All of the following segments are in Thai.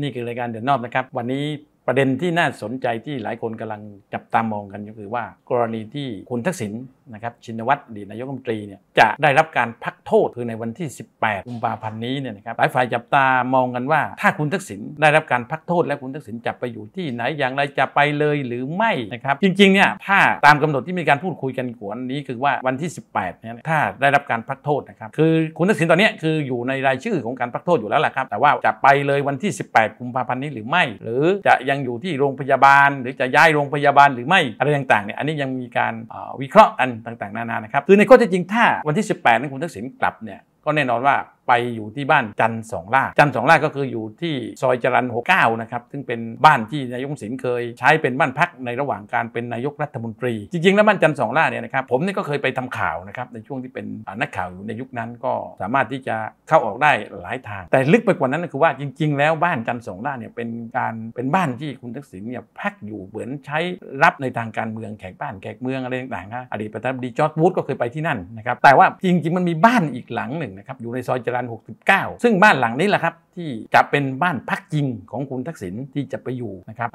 นี่คือรายการเดือนนอบนะครับ วันนี้ประเด็นที่น่าสนใจที่หลายคนกำลังจับตามองกัน ก็คือว่า กรณีที่คุณทักษิณนะ ครับชินวัตรดีนายกรัฐมนตรีเนี่ยจะได้รับการพักโทษคือในวันที่ 18 กุมภาพันธ์นี้เนี่ยนะครับหลายฝ่ายจับตามองกันว่า ถ้าคุณทักษิณได้รับการพักโทษและคุณทักษิณจะไปอยู่ที่ไหนอย่างไรจะไปเลยหรือไม่นะครับจริงๆเนี่ยถ้าตามกำหนดที่มีการพูดคุยกันขวนนี้คือว่าวันที่ 18เนี่ยถ้าได้รับการพักโทษนะครับคือคุณทักษิณตอนนี้คืออยู่ในรายชื่อของการพักโทษอยู่แล้วแหละครับ แต่ว่าจะไปเลยวันที่ 18กุมภาพันธ์นี้หรือไม่ หรือจะยังอยู่ที่โรงพยาบาล หรือจะย้ายโรงพยาบาลหรือไม่อะไรต่างๆเนี่ยอันนี้ยังมีการวิเคราะห์กันต่างๆ นานานะครับ คือในข้อเท็จจริง ถ้าวันที่ 18 นั้นคุณทักษิณกลับเนี่ยก็แน่นอนว่าไปอยู่ที่บ้านจันสองล่าจันสองล่าก็คืออยู่ที่ซอยจรันหกเก้านะครับ ซึ่งเป็นบ้านที่นายกสินเคยใช้เป็นบ้านพักในระหว่างการเป็นนายกรัฐมนตรี จริงๆแล้วบ้านจันสองล่าเนี่ยนะครับผมนี่ก็เคยไปทำข่าวนะครับในช่วงที่เป็นนักข่าวอยู่ในยุคนั้นก็สามารถที่จะเข้าออกได้หลายทาง แต่ลึกไปกว่านั้นก็คือว่าจริง ๆ แล้วบ้านจันสองล่าเนี่ยเป็นการเป็นบ้านที่คุณทักษิณเนี่ยพักอยู่เหมือนใช้รับในทางการเมืองแขกบ้านแขกเมืองอะไรต่างๆนะอดีตประธานดีจอร์ดวูดก็เคยไปที่นั่นนะครับแต่ว่าจริงๆ มันมีบ้านอีกหลังหนึ่งนะครับอยู่ในซอยจรัน69 ซึ่งบ้านหลังนี้แหละครับ ที่จะเป็นบ้านพักจริงของคุณทักษิณที่จะไปอยู่นะครับ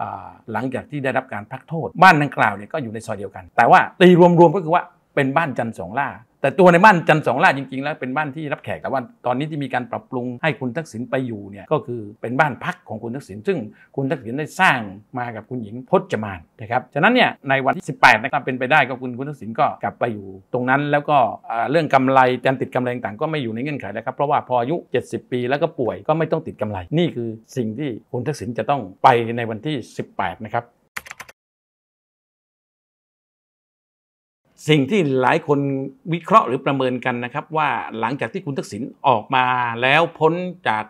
หลังจากที่ได้รับการพักโทษบ้านดังกล่าวเนี่ยก็อยู่ในซอยเดียวกัน แต่ว่าตีรวมๆก็คือว่าเป็นบ้านจันทร์สองล่าแต่ตัวในบ้านจันสอง่าจริงๆแล้วเป็นบ้านที่รับแขกแต่ว่าตอนนี้ที่มีการปรับปรุงให้คุณทักษิณไปอยู่เนี่ย ก็คือเป็นบ้านพักของคุณทักษิณซึ่งคุณทักษิณได้สร้างมากับคุณหญิงพจมานนะครับ ฉะนั้นเนี่ยในวันที่ 18นะครับเป็นไปได้ก็คุณคุณทักษิณก็กลับไปอยู่ ตรงนั้นแล้วก็เรื่องกำไรการติดกำไรต่างก็ไม่อยู่ในเงื่อนไขแล้วครับเพราะว่าพออายุ 70 ปีแล้วก็ป่วยก็ไม่ต้องติดกำไรนี่คือสิ่งที่คุณทักษิณจะต้องไปในวันที่ 18 นะครับสิ่งที่หลายคนวิเคราะห์หรือประเมินกันนะครับว่าหลังจากที่คุณทักษิณออกมาแล้วพ้นจาก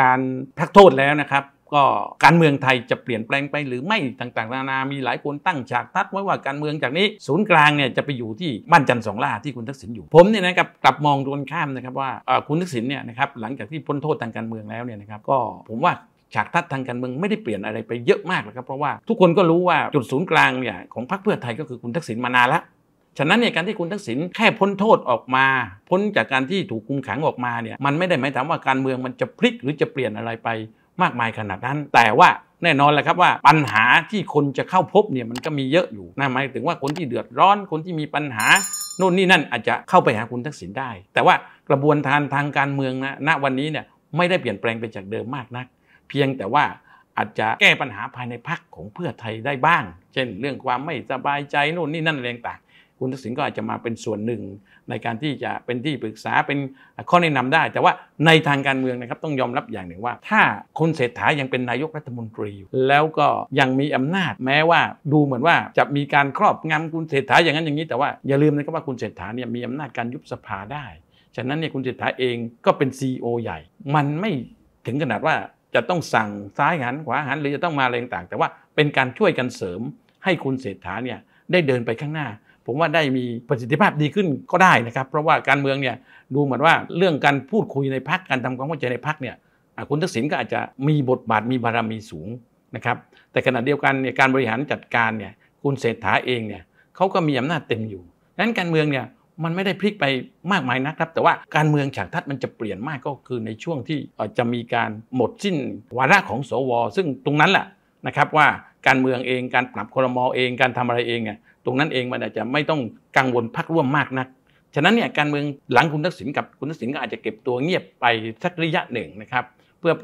การพักโทษแล้วนะครับก็การเมืองไทยจะเปลี่ยนแปลงไปหรือไม่ต่างๆนานามีหลายคนตั้งฉากทัดไว้ว่าการเมืองจากนี้ศูนย์กลางเนี่ยจะไปอยู่ที่บ้านจันทร์สองล่าที่คุณทักษิณอยู่ผมเนี่ยนะครับกลับมองตรงข้ามนะครับว่าคุณทักษิณเนี่ยนะครับหลังจากที่พ้นโทษทางการเมืองแล้วเนี่ยนะครับก็ผมว่าฉากทัดทางการเมืองไม่ได้เปลี่ยนอะไรไปเยอะมากเลยครับเพราะว่าทุกคนก็รู้ว่าจุดศูนย์กลางเนี่ยของพรรคเพื่อไทยก็คือคุณทักษิณมานานแล้วฉะนั้นเนี่ยการที่คุณทักษิณแค่พ้นโทษออกมา พ้นจากการที่ถูกคุมขังออกมาเนี่ยมันไม่ได้หมายถึงว่าการเมืองมันจะพลิกหรือจะเปลี่ยนอะไรไปมากมายขนาดนั้น แต่ว่าแน่นอนแหละครับว่า ปัญหาที่คนจะเข้าพบเนี่ยมันก็มีเยอะอยู่นะหมายถึงว่าคนที่เดือดร้อนคนที่มีปัญหา โน่นนี่นั่นอาจจะเข้าไปหาคุณทักษิณได้ แต่ว่ากระบวนการทางการเมืองนะณวันนี้เนี่ยไม่ได้เปลี่ยนแปลงไปจากเดิมมากนัก เพียงแต่ว่าอาจจะแก้ปัญหาภายในพักของเพื่อไทยได้บ้าง เช่นเรื่องความไม่สบายใจโน่นนี่นั่นอะไรต่างคุณทักษิณก็อาจจะมาเป็นส่วนหนึ่งในการที่จะเป็นที่ปรึกษาเป็นข้อแนะนำได้ แต่ว่าในทางการเมืองนะครับต้องยอมรับอย่างหนึ่งว่า ถ้าคุณเศรษฐายังเป็นนายกรัฐมนตรีแล้วก็ยังมีอำนาจ แม้ว่าดูเหมือนว่าจะมีการครอบงำคุณเศรษฐาอย่างนั้นอย่างนี้ แต่ว่าอย่าลืมนะครับว่าคุณเศรษฐาเนี่ยมีอำนาจการยุบสภาได้ ฉะนั้นเนี่ยคุณเศรษฐาเองก็เป็นซีอใหญ่ มันไม่ถึงขนาดว่าจะต้องสั่งซ้ายหันขวาหันหรือจะต้องมาอะไรต่าง แต่ว่าเป็นการช่วยกันเสริมให้คุณเศรษฐาเนี่ยได้เดินไปข้างหน้าผมว่าได้มีประสิทธิภาพดีขึ้นก็ได้นะครับ เพราะว่าการเมืองเนี่ยดูเหมือนว่าเรื่องการพูดคุยในพักการทำความเข้าใจในพักเนี่ยคุณทักษิณก็อาจจะมีบทบาทมีบารมีสูงนะครับแต่ขณะเดียวกันในการบริหารจัดการเนี่ยคุณเศรษฐาเองเนี่ยเขาก็มีอำนาจเต็มอยู่ดังนั้นการเมืองเนี่ยมันไม่ได้พลิกไปมากมายนะครับ แต่ว่าการเมืองฉากทัศน์มันจะเปลี่ยนมากก็คือในช่วงที่จะมีการหมดสิ้น วาระของสวซึ่งตรงนั้นแหละนะครับว่าการเมืองเองการปรับครมอเองการทำอะไรเองเนี่ยตรงนั้นเองมันอาจจะไม่ต้องกังวลพักร่วมมากนัก ฉะนั้นเนี่ยการเมืองหลังคุณทักษิณกับคุณทักษิณก็อาจจะเก็บตัวเงียบไปสักระยะหนึ่งนะครับ เพื่อป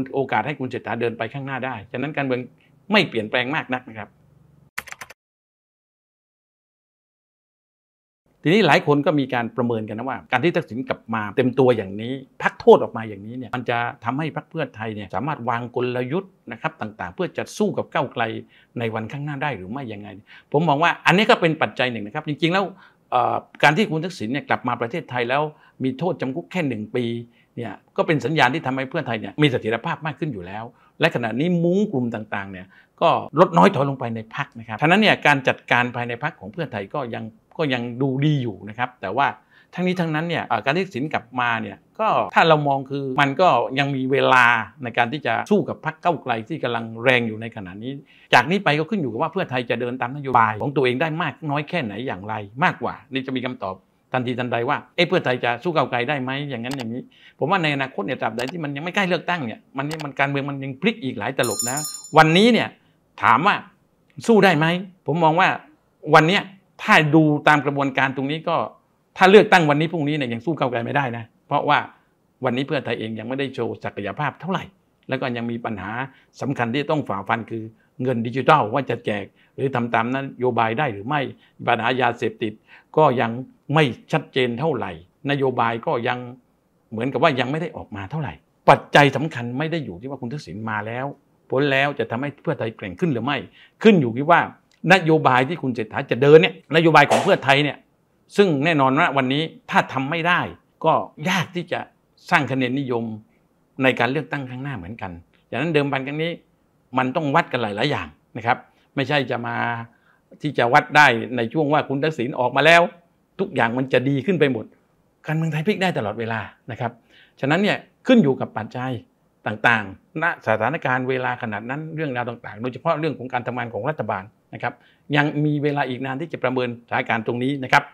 ดโอกาสให้คุณเศรษฐาเดินไปข้างหน้าได้ ฉะนั้นการเมืองไม่เปลี่ยนแปลงมากนักนะครับทีนี้หลายคนก็มีการประเมินกันนะว่าการที่ทักษิณกลับมาเต็มตัวอย่างนี้ พักโทษออกมาอย่างนี้เนี่ยมันจะทำให้พรรคเพื่อไทยเนี่ยสามารถวางกลยุทธ์นะครับต่างๆ เพื่อจะสู้กับเก้าไกลในวันข้างหน้าได้หรือไม่อย่างไงผมมองว่าอันนี้ก็เป็นปัจจัยหนึ่งนะครับจริงๆแล้วการที่คุณทักษิณเนี่ยกลับมาประเทศไทยแล้วมีโทษจำคุกแค่หนึ่งปีเนี่ยก็เป็นสัญญาณที่ทำให้เพื่อไทยเนี่ยมีเสถียรภาพมากขึ้นอยู่แล้วและขณะนี้มุ้งกลุ่มต่างๆ เนี่ยก็ลดน้อยถอยลงไปในพักนะครับทั้นั้นเนี่ยการจัดการภายในพักของเพื่อไทยก็ยังก็ยังดูดีอยู่นะครับ แต่ว่าทั้งนี้ทั้งนั้นเนี่ยการที่สินกลับมาเนี่ยก็ถ้าเรามองคือ มันก็ยังมีเวลาในการที่จะสู้กับพรรคเก้าไกลที่กำลังแรงอยู่ในขณะนี้ จากนี้ไปก็ขึ้นอยู่กับว่าเพื่อไทยจะเดินตามนโยบาย ของตัวเองได้มากน้อยแค่ไหนอย่างไรมากกว่า นี่จะมีคำตอบทันทีทันใดว่าเอ้เพื่อไทยจะสู้เก้าไกลได้ไหมอย่างนั้นอย่างนี้ผมว่าในอนาคตเนี่ยตราบใดที่มันยังไม่ใกล้เลือกตั้งเนี่ยมันนี่มันการเมืองมันยังพลิกอีกหลายตลบนะ วันนี้เนี่ยถามว่าสู้ได้ไหมผมมองว่าวันเนี้ยถ้าดูตามกระบวนการตรงนี้ก็ถ้าเลือกตั้งวันนี้พรุ่งนี้เนี่ยยังสู้เก้าไกลไม่ได้นะ เพราะว่าวันนี้เพื่อไทยเองยังไม่ได้โชว์ศักยภาพเท่าไหร่ แล้วก็ยังมีปัญหาสำคัญที่ต้องฝ่าฟันคือเงินดิจิทัลว่าจะแจกหรือทำตามนโยบายได้หรือไม่ปัญหายาเสพติด ก็ยังไม่ชัดเจนเท่าไหร่ นโยบายก็ยังเหมือนกับว่ายังไม่ได้ออกมาเท่าไหร่ปัจจัยสำคัญไม่ได้อยู่ที่ว่าคุณทักษิณมาแล้ว พ้นแล้วจะทำให้เพื่อไทยแข่งขึ้นหรือไม่ ขึ้นอยู่ที่ว่านโยบายที่คุณเศรษฐาจะเดินเนี่ยนโยบายของเพื่อไทยเนี่ย ซึ่งแน่นอนว่าวันนี้ถ้าทำไม่ได้ ก็ยากที่จะสร้างคะแนนนิยมในการเลือกตั้งครั้งหน้าเหมือนกันอย่างนั้นเดิมพันครั้งนี้มันต้องวัดกันหลายหลายอย่างนะครับ ไม่ใช่จะมาที่จะวัดได้ในช่วงว่าคุณทักษิณออกมาแล้ว ทุกอย่างมันจะดีขึ้นไปหมด การเมืองไทยพลิกได้ตลอดเวลานะครับ ฉะนั้นเนี่ยขึ้นอยู่กับปัจจัยต่างๆ ณสถานการณ์เวลาขนาดนั้นเรื่องราวต่างๆ โดยเฉพาะเรื่องของการทำงานของรัฐบาลนะครับ ยังมีเวลาอีกนานที่จะประเมินสถานการณ์ตรงนี้นะครับ